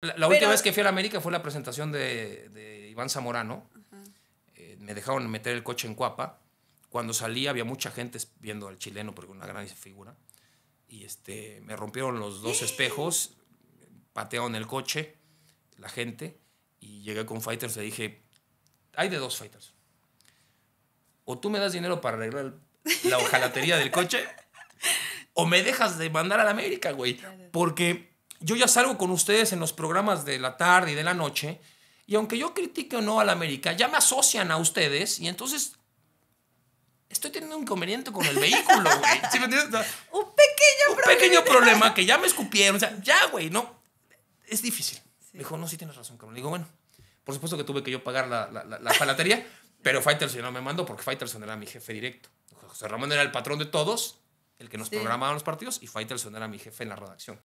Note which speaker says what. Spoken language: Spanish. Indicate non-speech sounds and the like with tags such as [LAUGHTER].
Speaker 1: La, última vez que
Speaker 2: fui a la América fue la presentación de, Iván Zamorano. Eh, me dejaron meter el coche en Cuapa. Cuando salí había mucha gente viendo al chileno porque una gran figura. Y este, me rompieron los dos [GASPS] espejos, patearon el coche, la gente, y llegué con Fighters y dije, hay de dos Fighters. O tú me das dinero para arreglar la hojalatería del coche, [LAUGHS] o me dejas de mandar a la América, güey. Porque yo ya salgo con ustedes en los programas de la tarde y de la noche, y aunque yo critique o no a la América, ya me asocian a ustedes,
Speaker 1: y entonces estoy teniendo un inconveniente con el vehículo, güey. [LAUGHS] me entiendes? un pequeño un pequeño problema que ya me escupieron. O sea, ya, güey, no. Es difícil.
Speaker 2: Me dijo, no, sí tienes razón, cabrón. digo, bueno, por supuesto que tuve que yo pagar la, la, la, palatería, pero no me mandó porque Fighterson era mi jefe directo. José Ramón era el patrón de todos, el que nos programaba los partidos, y Fighterson era mi jefe en la redacción.